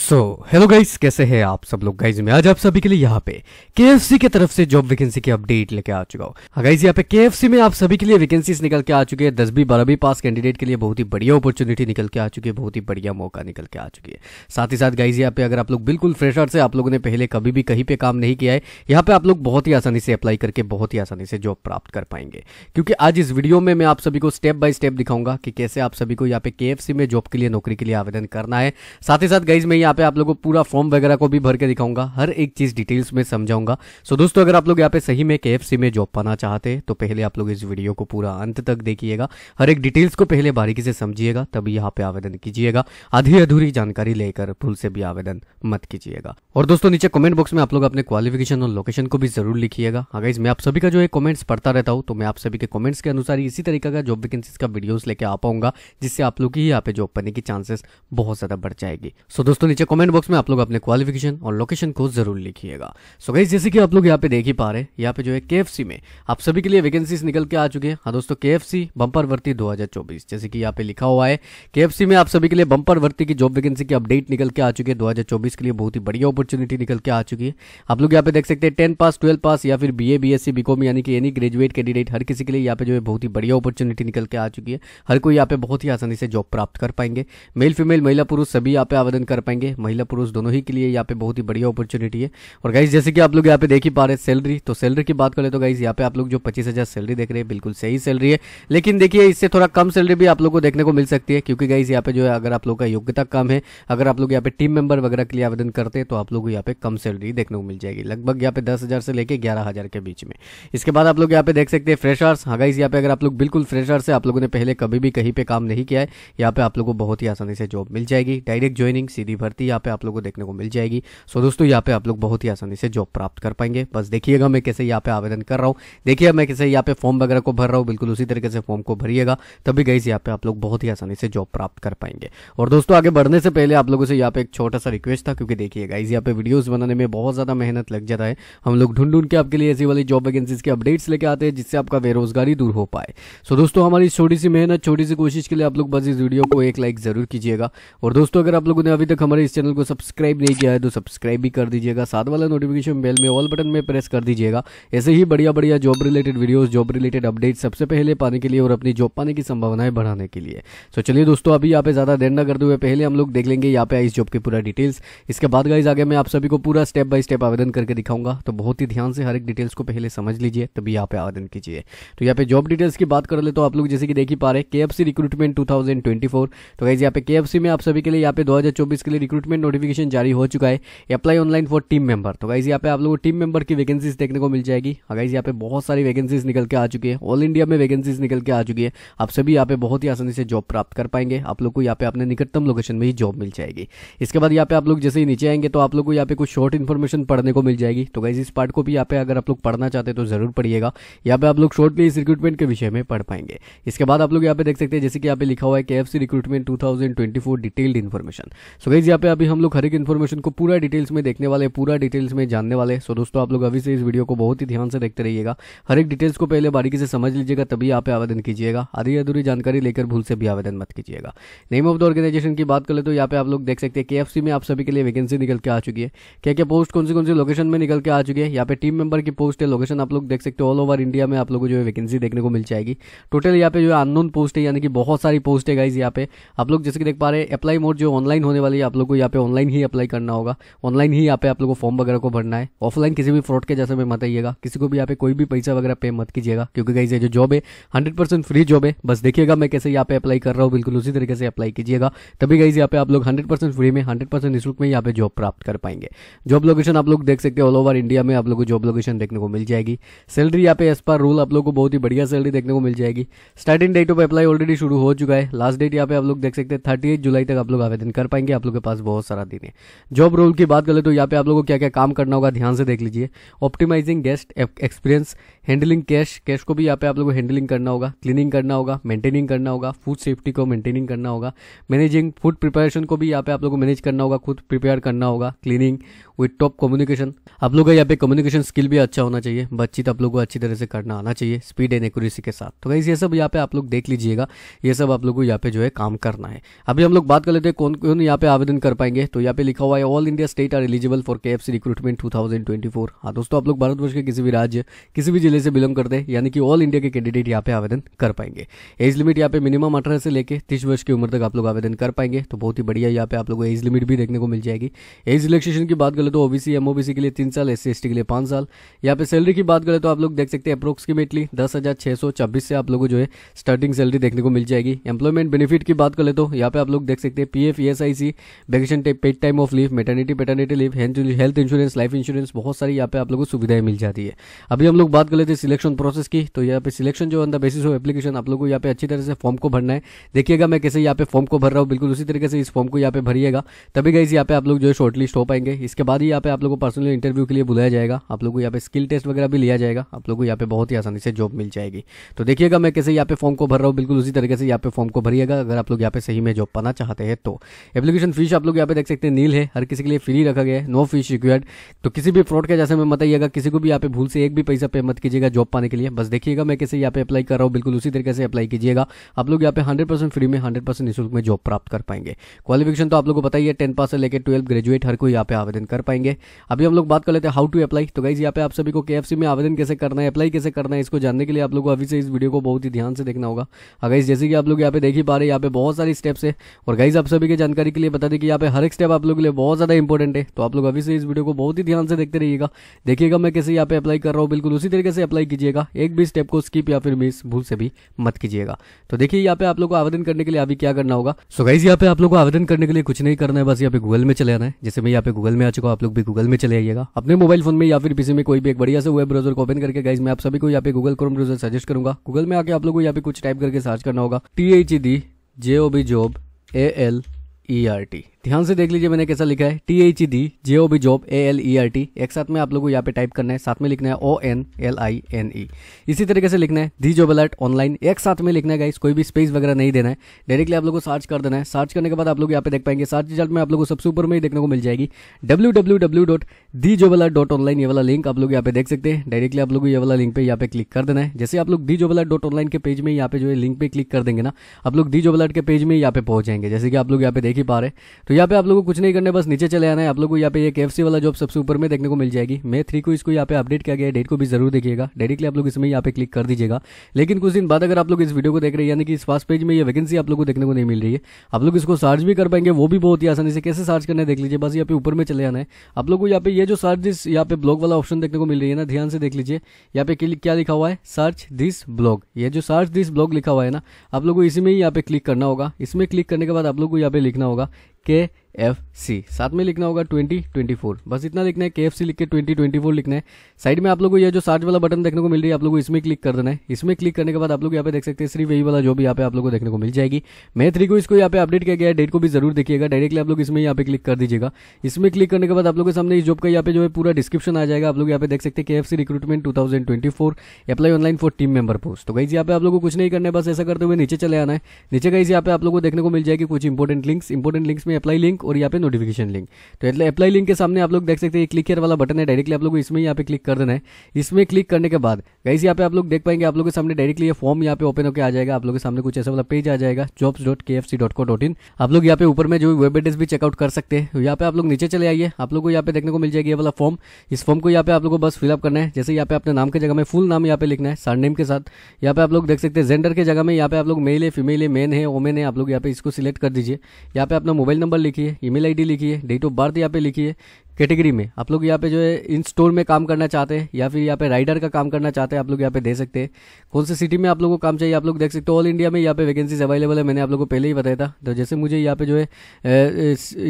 so hello guys कैसे हैं आप सब लोग गाइज मैं आज आप सभी के लिए यहाँ पे के की तरफ से जॉब वैकेंसी की अपडेट लेके आ चुका हूँ गाइज हाँ यहाँ पे के में आप सभी के लिए वैकेंसीज निकल के आ दस है दसवीं बारहवीं पास कैंडिडेट के लिए बहुत ही बढ़िया अपॉर्चुनिटी निकल के आ चुकी है बहुत ही बढ़िया मौका निकल के आ चुकी है साथ ही साथ गाइज यहाँ पे अगर आप लोग बिल्कुल फ्रेशर से आप लोगों ने पहले कभी भी कहीं पे काम नहीं किया है यहाँ पे आप लोग बहुत ही आसानी से अप्लाई करके बहुत ही आसानी से जॉब प्राप्त कर पाएंगे क्योंकि आज इस वीडियो में मैं आप सभी को स्टेप बाय स्टेप दिखाऊंगा कि कैसे आप सभी को यहाँ पे के में जॉब के लिए नौकरी के लिए आवेदन करना है साथ ही साथ गाइज में यहाँ पे आप लोगों को पूरा फॉर्म वगैरह को भी भर के दिखाऊंगा हर एक चीज डिटेल्स में समझाऊंगा सो दोस्तों अगर आप लोग यहाँ पे सही में के में जॉब पाना चाहते हैं तो पहले आप लोग इस वीडियो को पूरा अंत तक देखिएगा हर एक डिटेल्स को पहले बारीकी से समझिएगा तभी यहाँ पे आवेदन कीजिएगा आधी अधूरी जानकारी लेकर भूल से भी आवेदन मत कीजिएगा और दोस्तों नीचे कॉमेंट बॉक्स में आप लोग अपने क्वालिफिकेशन और लोकेशन को भी जरूर लिखिएगा अगर हाँ, इसमें आप सभी का जो है कॉमेंट्स पढ़ता रहता हूँ तो मैं आप सभी के कॉमेंट्स के अनुसार इसी तरीके का जॉब वैकेंसी का वीडियो लेके आ पाऊंगा जिससे आप लोग की यहाँ पे जॉब पाने की चांसेस बहुत ज्यादा बढ़ जाएगी सो दोस्तों नीचे कमेंट बॉक्स में आप लोग अपने क्वालिफिकेशन और लोकेशन को जरूर लिखिएगा सो गई जैसे कि आप लोग यहाँ पे देख ही पा रहे हैं यहाँ पे जो है के में आप सभी के लिए वैकेंसी निकल के आ चुके हैं हाँ दोस्तों के एफ सी बम्पर भर्ती दो जैसे कि यहाँ पे लिखा हुआ है के में आप सभी के लिए बम्पर भर्ती की जॉब वैकेंसी की अपडेट निकल के आ चुकी है दो के लिए बहुत ही बढ़िया अपॉर्चुनिटी निकल के आ चुकी है आप लोग यहाँ पे देख सकते हैं टेन पास ट्वेल्व पास या फिर B A B S C BCom यानी कि एनी ग्रेजुएट कैंडिडेट हर किसी के लिए यहाँ पे जो है बहुत ही बढ़िया अपॉर्चुनिटी निकल के आ चुकी है हर कोई यहाँ पे बहुत ही आसानी से जॉब प्राप्त कर पाएंगे मेल फीमेल महिला पुरुष सभी यहाँ पे आवेदन कर पाएंगे जाएंगे महिला पुरुष दोनों ही के लिए यहाँ पे बहुत ही बढ़िया अपॉर्चुनिटी है और गाइज जैसे कि आप लोग यहाँ पे देख ही पा रहे हैं सैलरी तो सैलरी की बात करें तो गाइज यहाँ पे आप लोग जो पच्चीस हज़ार सैलरी देख रहे हैं बिल्कुल सही सैलरी है लेकिन देखिए इससे थोड़ा कम सैलरी भी आप लोग को देखने को मिल सकती है क्योंकि गाइज यहाँ पे जो है अगर आप लोग का योग्यता कम है अगर आप लोग यहाँ पे टीम मेंबर वगैरह के लिए आवेदन करते हैं तो आप लोग को यहाँ पे कम सैलरी देखने को मिल जाएगी लगभग यहाँ पे दस से लेकर ग्यारह के बीच में इसके बाद आप लोग यहाँ पे देख सकते हैं फ्रेशर्स हाँ गाइज यहाँ पे अगर आप लोग बिल्कुल फ्रेशर्स है आप लोगों ने पहले कभी भी कहीं पे काम नहीं किया है यहाँ पे आप लोग को बहुत ही आसानी से जॉब मिल जाएगी डायरेक्ट ज्वाइनिंग सीधी भर्ती भर्ती यहाँ पे आप लोगों को देखने को मिल जाएगी सो दोस्तों यहाँ पे आप लोग बहुत ही आसानी से जॉब प्राप्त कर पाएंगे बस देखिएगा मैं कैसे यहाँ पे आवेदन कर रहा हूँ देखिए मैं कैसे यहाँ पे फॉर्म वगैरह को भर रहा हूँ बिल्कुल उसी तरीके से फॉर्म को भरिएगा तभी गई यहाँ पे आप लोग बहुत ही आसानी से जॉब प्राप्त कर पाएंगे और दोस्तों आगे बढ़ने से पहले आप लोगों से यहाँ पे एक छोटा सा रिक्वेस्ट था क्योंकि देखिएगा इस यहाँ पे वीडियोज बनाने में बहुत ज्यादा मेहनत लग जाता है हम लोग ढूंढ ढूंढ के आपके लिए ऐसी वाली जॉब वैकेंसीज के अपडेट्स लेके आते हैं जिससे आपका बेरोजगारी दूर हो पाए सो दोस्तों हमारी छोटी सी मेहनत छोटी सी कोशिश के लिए आप लोग बस इस वीडियो को एक लाइक जरूर कीजिएगा और दोस्तों अगर आप लोगों ने अभी तक हमारे हमारे इस चैनल को सब्सक्राइब नहीं किया है तो सब्सक्राइब भी कर दीजिएगा साथ वाला नोटिफिकेशन बेल में ऑल बटन में प्रेस कर दीजिएगा ऐसे ही बढ़िया बढ़िया job related videos job related update सबसे पहले पाने के लिए और अपनी जॉब पाने की संभावनाएं बढ़ाने के लिए तो चलिए दोस्तों अभी यहाँ पे ज़्यादा देर ना करते हुए पहले हम लोग देख लेंगे यहाँ पे इस जॉब की पूरा डिटेल्स इसके बाद गाइज आगे मैं आप सभी को पूरा स्टेप बाय स्टेप आवेदन करके दिखाऊंगा तो बहुत ही ध्यान से हर एक डिटेल्स को पहले समझ लीजिए तभी यहाँ पे आवेदन कीजिए तो यहाँ पे जॉब डिटेल्स की बात कर ले तो आप लोग जैसे कि देख ही पा रहे के रिक्रूटमेंट टू तो गाइज यहाँ पे के में आप सभी के लिए यहाँ पे दो के लिए रिक्रूटमेंट नोटिफिकेशन जारी हो चुका है apply online for team member तो गाइज यहाँ पे आप लोगों को टीम मेंबर की वैकेंसीज देखने को मिल जाएगी अगाइज यहाँ पे बहुत सारी वैकेंसीज निकल के आ चुकी है ऑल इंडिया में वैकेंसीज निकल के आ चुकी है आप सभी यहाँ पे बहुत ही आसानी से जॉब प्राप्त कर पाएंगे आप लोग को यहाँ पे अपने निकटतम लोकेशन में ही जॉब मिल जाएगी इसके बाद यहाँ पे आप लोग जैसे ही नीचे आएंगे तो आप लोग को यहाँ पे कुछ शॉर्ट इन्फॉर्मेशन पढ़ने को मिल जाएगी तो गाइज इस पार्ट को भी यहाँ पे अगर आप लोग पढ़ना चाहते हैं तो जरूर पढ़िएगा यहाँ पे आप लोग शॉर्टली इस रिक्रूटमेंट के विषय में पढ़ पाएंगे इसके बाद आप लोग यहाँ पे देख सकते हैं जैसे कि यहाँ पे लिखा हुआ है के recruitment to detailed information so guys यहाँ पे अभी हम लोग हर एक इन्फॉर्मेशन को पूरा डिटेल्स में देखने वाले पूरा डिटेल्स में जानने वाले सो दोस्तों आप लोग अभी से इस वीडियो को बहुत ही ध्यान से देखते रहिएगा हर एक डिटेल्स को पहले बारीकी से समझ लीजिएगा तभी आप आवेदन कीजिएगा आधी अधूरी जानकारी लेकर भूल से भी आवेदन मत कीजिएगा नेम ऑफ द ऑर्गेनाइजेशन की बात करें तो यहाँ पे आप लोग देख सकते हैं के में आप सभी के लिए वैकेंसी निकल के आ चुकी है क्या क्या पोस्ट कौन सी कौन सी लोकेशन में निकल के आ चुकी है यहाँ पे टीम मेंबर की पोस्ट है लोकेशन आप लोग देख सकते हो ऑल ओवर इंडिया में आप लोग को जो है वैकेंसी देखने को मिल जाएगी टोटल यहाँ पे जो है अननोन पोस्ट है यानी कि बहुत सारी पोस्ट है गाइज यहाँ पे आप लोग जैसे कि देख पा रहे हैं अप्लाई मोड जो ऑनलाइन होने वाली है आप लोग को यहाँ पे ऑनलाइन ही अप्लाई करना होगा ऑनलाइन ही यहाँ पे आप लोगों को फॉर्म वगैरह को भरना है ऑफलाइन किसी भी फ्रॉड के जैसे में मत आइएगा किसी को भी यहाँ पे कोई भी पैसा वगैरह पे मत कीजिएगा क्योंकि कहीं जो जॉब है हंड्रेड फ्री जॉब है बस देखिएगा मैं कैसे यहाँ पे अप्लाई कर रहा हूँ बिल्कुल उसी तरीके से अप्लाई कीजिएगा तभी कहीं यहाँ पे आप लोग हंड्रेड फ्री में हंड्रेड निःशुल्क में यहाँ पे जॉब प्राप्त कर पाएंगे जॉब लोकेशन आप लोग देख सकते हैं ऑल ओवर इंडिया में आप लोग को जॉब लोकेशन देखने को मिल जाएगी सैलरी यहाँ पे एस पर रूल आप लोग को बहुत ही बढ़िया सैलरी देखने को मिल जाएगी starting date of apply already शुरू हो चुका है लास्ट डेट यहाँ पे आप लोग देख सकते हैं थर्टी जुलाई तक आप लोग आवेदन कर पाएंगे आप लोग के पास पास बहुत सारा दिन है जॉब रोल की बात करें तो यहाँ पे आप लोगों को क्या क्या काम करना होगा ध्यान से देख लीजिए optimising guest experience handling cash cash को भी यहाँ पे आप लोगों को हैंडलिंग करना होगा क्लीनिंग करना होगा मेंटेनिंग करना होगा फूड सेफ्टी को मेंटेनिंग करना होगा मैनेजिंग फूड प्रिपरेशन को भी यहाँ पे आप लोगों को मैनेज करना होगा खुद प्रिपेयर करना होगा क्लीनिंग विथ टॉप कम्युनिकेशन आप लोगों का यहाँ पे कम्युनिकेशन स्किल भी अच्छा होना चाहिए बातचीत आप लोगों को अच्छी तरह से करना आना चाहिए स्पीड एंड एक्यूरेसी के साथ तो गाइज ये सब यहाँ पे आप लोग देख लीजिएगा ये सब आप लोगों को यहाँ पे जो है काम करना है अभी हम लोग बात कर लेते हैं कौन कौन यहाँ पे आवेदन कर पाएंगे तो यहाँ पे लिखा हुआ है all India state are eligible for K recruitment 2024 thousand हाँ दोस्तों आप लोग भारतवर्ष के किसी भी राज्य किसी भी जिले से बिलोंग करते हैं यानी कि ऑल इंडिया के कैंडिडेट यहाँ पे आवेदन कर पाएंगे एज लिमिट यहाँ पे मिनिमम अठारह से लेकर तीस वर्ष की उम्र तक आप लोग आवेदन कर पाएंगे तो बहुत ही बढ़िया यहाँ पे आप लोग एज लिमिट भी देखने को मिल जाएगी एज रिलेक्सेशन की बात करें तो ओबीसी एमओबीसी के लिए तीन साल एस सी के लिए पाँच साल यहाँ पे सैलरी की बात करें तो आप लोग देख सकते हैं अप्रोक्सीमेटली दस हजार छह सौ छब्बीस से आप लोगों को जो है स्टार्टिंग सैलरी देखने को मिल जाएगी एम्प्लॉयमेंट बेनिफिट की बात करें तो यहाँ पे आप लोग देख सकते हैं PF F vacation type paid time off leave maternity paternity leave health insurance life insurance बहुत सारी यहाँ पे आप लोगों को सुविधाएं मिल जाती है अभी हम लोग बात कर लेते हैं सिलेक्शन प्रोसेस की तो यहाँ पे सिलेक्शन जो on the basis of application आप लोग को यहाँ पे अच्छी तरह से फॉर्म को भरना है देखिएगा मैं कैसे यहाँ पे फॉर्म को भर रहा हूँ बिल्कुल उसी तरीके से इस फॉर्म को यहाँ पे भरिएगा तभी गई यहाँ पे आप लोग जो है शॉर्ट लिस्ट हो पाएंगे इसके बाद ही यहाँ पे आप लोग को पर्सनल इंटरव्यू के लिए बुलाया जाएगा आप लोग को यहाँ पे स्किल टेस्ट वगैरह भी लिया जाएगा आप लोग को यहाँ पे बहुत ही आसानी से जॉब मिल जाएगी तो देखिएगा मैं कैसे यहाँ पे फॉर्म को भर रहा हूँ बिल्कुल उसी तरीके से यहाँ पे फॉर्म को भरिएगा अगर आप लोग यहाँ पे सही में जॉब पाना चाहते हैं तो एप्लीकेशन फीस आप लोग यहाँ पे देख सकते हैं नील है हर किसी के लिए फ्री रखा गया है नो फीस रिक्वायर्ड तो किसी भी फ्रॉड का जैसे मैं बताइएगा किसी को भी यहाँ पे भूल से एक भी पैसा पे मत कीजिएगा जॉब पाने के लिए बस देखिएगा मैं कैसे यहाँ पे अप्लाई कर रहा हूँ बिल्कुल उसी तरीके से अप्लाई कीजिएगा आप लोग यहाँ पे हंड्रेड फ्री में हंड्रेड परसेंट में जॉब प्राप्त कर पाएंगे क्वालिफिकेशन तो आप लोग को बताइए टेन पास से लेकर ट्वेल्थ ग्रेजुएट हर कोई यहाँ पे आवेदन कर पाएंगे अभी हम लोग बात कर लेते हैं हाउ टू अप्लाई तो गाइज यहाँ पे आप सभी को के में आवेदन कैसे करना है अप्लाई कैसे करना है इसको जानने के लिए आप लोग को अभी से इस वीडियो को बहुत ही ध्यान से देखना होगा अगर हाँ जैसे कि आप लोग यहाँ पे देख ही पा रहे हैं यहाँ पे बहुत सारी स्टेप्स है और गाइज आप सभी की जानकारी के लिए बता दें कि यहाँ पे हर एक स्टेप आप लोगों के लिए बहुत ज़्यादा इंपॉर्टेंट है तो आप लोग अभी से इस वीडियो को बहुत ही ध्यान से देखते रहिएगा देखिएगा मैं कैसे यहाँ पे अप्लाई कर रहा हूँ बिल्कुल उसी तरीके से अप्लाई कीजिएगा एक भी स्टेप को स्किप या फिर मिस भूल से भी मत कीजिएगा तो देखिए यहाँ पे आप लोग को आवेदन करने के लिए अभी क्या करना होगा सो गाइज यहाँ पे आप लोग को आवेदन करने के लिए कुछ नहीं करना है बस यहाँ पे गूगल में चले आना है जैसे मैं यहाँ पे गूगल में आ चुका हूँ आप लोग भी गूगल में चले आइएगा अपने मोबाइल फोन में या फिर किसी में कोई भी एक बढ़िया से वेब ब्राउजर को ओपन करके गाइज मैं आप सभी को यहाँ पे गूगल क्रोम ब्राउजर सजेस्ट करूंगा गूगल में आके आप लोग को यहाँ पे कुछ टाइप करके सर्च करना होगा T H D J O B job A L E R T ध्यान से देख लीजिए मैंने कैसा लिखा है T H E D J O B job A L E R T एक साथ में आप लोगों को यहाँ पे टाइप करना है साथ में लिखना है O N L I N E इसी तरीके से लिखना है दी जॉब अलर्ट ऑनलाइन एक साथ में लिखना है इस कोई भी स्पेस वगैरह नहीं देना है डायरेक्टली आप लोगों को सर्च कर देना है सर्च करने के बाद आप लोग यहाँ पे देख पाएंगे सर्च रिजल्ट में आप लोगों को सबसे ऊपर में ही देखने को मिल जाएगी W W W dot the job alert dot online ये वाला लिंक आप लोग यहाँ पे देख सकते हैं डायरेक्टली आप लोग ये वाला लिंक पे यहाँ पे क्लिक कर देना है जैसे आप लोग the job alert dot online के पेज में यहाँ पे जो है लिंक पे क्लिक कर देंगे ना आप लोग दी जॉब अलर्ट के पेज में यहाँ पे पहुंच जाएंगे जैसे कि आप लोग यहाँ पे देख ही पा रहे हैं तो तो यहाँ पे आप लोगों को कुछ नहीं करने बस नीचे चले आना है आप लोगों को यहाँ पे ये सी वाला जॉब सबसे ऊपर में देखने को मिल जाएगी मे थ्री को इसको यहाँ पे अपडेट किया गया है डेट को भी जरूर देखिएगा डायरेक्टली आप लोग इसमें यहाँ पे क्लिक कर दीजिएगा लेकिन कुछ दिन बाद अगर आप लोग इस वीडियो को देख रहे हैं यानी कि इस फास्ट पेज में ये वैकेंसी आप लोग को देखने को नहीं मिल रही है आप लोग इसको सर्च भी कर पाएंगे वो भी बहुत ही आसानी से कैसे सर्च करना देख लीजिए बस यहाँ पे ऊपर में चले आना है आप लोग को यहाँ पे ये जो सर्च दिस यहाँ पे ब्लॉग वाला ऑप्शन देखने को मिल रही है ना ध्यान से देख लीजिए यहाँ पे क्लिक क्या लिखा हुआ है सर्च दिस ब्लॉग ये जो सर्च दिस ब्लॉग लिखा हुआ है ना आप लोग को इसी में ही यहाँ पे क्लिक करना होगा इसमें क्लिक करने के बाद आप लोग को यहाँ पे लिखना होगा के एफ सी साथ में लिखना होगा ट्वेंटी ट्वेंटी फोर बस इतना लिखना है के एफ सी लिख के ट्वेंटी ट्वेंटी फोर लिखना है साइड में आप लोगों को ये जो सर्च वाला बटन देखने को मिल रही है आप लोगों को इसमें क्लिक कर देना है इसमें क्लिक करने के बाद आप लोग यहाँ पे देख सकते हैं सिर्फ वही वाला जो भी यहाँ पे आप लोगों को देखने को मिल जाएगी मे थ्री को इसको यहाँ पे अपडेट किया गया है डेट को भी जरूर देखिएगा डायरेक्टली आप लोग इसमें यहाँ पे क्लिक कर दीजिएगा इसमें क्लिक करने के बाद आप लोग के सामने इस जॉब का यहाँ पे जो है पूरा डिस्क्रिप्शन आ जाएगा आप लोग यहाँ पे देख सकते हैं K F C recruitment two thousand twenty four apply online for team member post तो कहीं यहाँ पे आप लोग को कुछ नहीं करना है बस ऐसा करते हुए नीचे चले आना है नीचे कहीं यहाँ पे आप लोगों को देखने को मिल जाएगी कुछ इंपॉर्टेंट लिंक्स इंपॉर्टेंट लिंक्स में अप्लाई लिंक और यहाँ पे नोटिफिकेशन लिंक तो એટલે अप्लाई लिंक के सामने आप लोग देख सकते हैं क्लिक हेयर वाला बटन है डायरेक्टली आप लोग इसमें यहाँ पे क्लिक कर देना है इसमें क्लिक करने के बाद गाइस यहाँ पे आप लोग देख पाएंगे आप लोग के सामने डायरेक्टली ये फॉर्म यहाँ पे ओपन होकर आ जाएगा आप लोग के सामने कुछ ऐसा वाला पेज आ जाएगा डॉट इन आप लोग यहाँ पे ऊपर में जो वेब एड्रेस भी चेकआउट कर सकते हैं यहाँ पे आप लोग नीचे चले आइए आप लोग को यहाँ पे देखने को मिल जाएगी ये वाला फॉर्म इस फॉर्म को यहाँ पे आप लोग को बस फिलअप करना है जैसे यहाँ पे अपने नाम के जगह में फुल नाम यहाँ पे लिखना है नेम के साथ यहाँ पे आप लोग देख सकते हैं जेंडर के जगह में यहाँ पे आप लोग मेल है फीमेल है मेन है वोमेन है आप लोग यहाँ पे इसको सिलेक्ट कर दीजिए यहाँ पे अपना मोबाइल नंबर लिखिए ईमेल आईडी लिखिए डेट ऑफ बर्थ यहाँ पे लिखिए कैटेगरी में आप लोग यहाँ पे जो है इन स्टोर में काम करना चाहते हैं या फिर यहाँ पे राइडर का काम करना चाहते हैं आप लोग यहाँ पे दे सकते हैं कौन से सिटी में आप लोगों को काम चाहिए आप लोग देख सकते हो ऑल इंडिया में यहाँ पे वैकेंसीज अवेलेबल है मैंने आप लोगों को पहले ही बताया था तो जैसे मुझे यहाँ पे जो है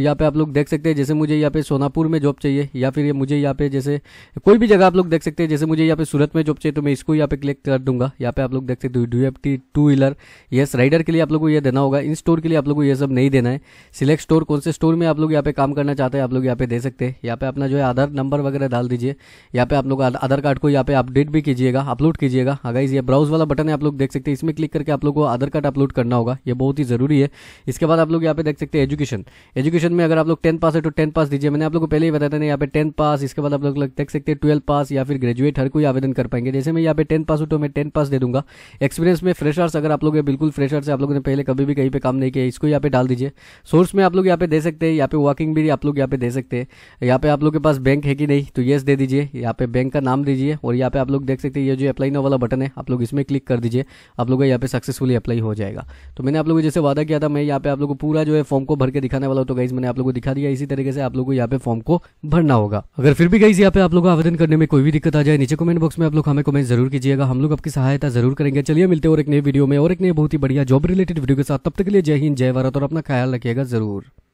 यहाँ पे आप लोग देख सकते हैं जैसे मुझे यहाँ पे सोनापुर में जॉब चाहिए या फिर मुझे यहाँ पे जैसे कोई भी जगह आप लोग देख सकते हैं जैसे मुझे यहाँ पे सूरत में जॉब चाहिए तो मैं इसको यहाँ पे क्लिक कर दूंगा यहाँ पे आप लोग देख सकते do F T two wheeler yes rider के लिए आप लोग को यह देना होगा इन स्टोर के लिए आप लोग को ये सब नहीं देना है सिलेक्ट स्टोर कौन से स्टोर में आप लोग यहाँ पे काम करना चाहते हैं आप लोग यहाँ पे दे सकते हैं यहाँ पे अपना जो है आधार नंबर वगैरह डाल दीजिए यहाँ पे आप लोग आधार कार्ड को यहाँ पे अपडेट भी कीजिएगा अपलोड कीजिएगा अगर ये ब्राउज वाला बटन है आप लोग देख सकते हैं इसमें क्लिक करके आप लोग को आधार कार्ड अपलोड करना होगा ये बहुत ही जरूरी है इसके बाद आप लोग यहाँ पे देख सकते हैं एजुकेशन एजुकेशन में अगर आप लोग टेन पास है तो टेन पास दीजिए मैंने आप लोग को पहले ही बताया था यहाँ पे टेन पास इसके बाद आप लोग देख सकते हैं ट्वेल्व पास या फिर ग्रेजुएट हर कोई आवेदन कर पाएंगे जैसे मैं यहाँ पे टेन पास हूँ तो मैं टेन पास दे दूंगा एक्सपीरियंस में फ्रेशर्स अगर आप लोग बिल्कुल फ्रेशर्स आप लोगों ने पहले कभी भी कहीं पर काम नहीं किया इसको यहाँ पे डाल दीजिए सोर्स में आप लोग यहाँ पे दे सकते हैं यहाँ पे वॉकिंग भी आप लोग यहाँ पे दे सकते हैं यहाँ पे आप लोग के पास बैंक है कि नहीं तो यस दे दीजिए यहाँ पे बैंक का नाम दीजिए और यहाँ पे आप लोग देख सकते हैं ये जो अप्लाई ना वाला बटन है आप लोग इसमें क्लिक कर दीजिए आप लोग का यहाँ पे सक्सेसफुली अप्लाई हो जाएगा तो मैंने आप लोगों को जैसे वादा किया था मैं यहाँ पे आप लोग को पूरा जो है फॉर्म को भर के दिखाने वाला तो गाइज मैंने आप लोग को दिखा दिया इसी तरीके से आप लोग को यहाँ पे फॉर्म को भरना होगा अगर फिर भी गाइज यहाँ पे आप लोग आवेदन करने में कोई भी दिक्कत आ जाए नीचे कमेंट बॉक्स में आप लोग हमें कमेंट जरूर कीजिएगा हम लोग आपकी सहायता जरूर करेंगे चलिए मिलते और एक नई वीडियो में और एक नई बहुत ही बढ़िया जॉब रिलेटेड वीडियो के साथ तब तक के लिए जय हिंद जय भारत और अपना ख्याल रखिएगा जरूर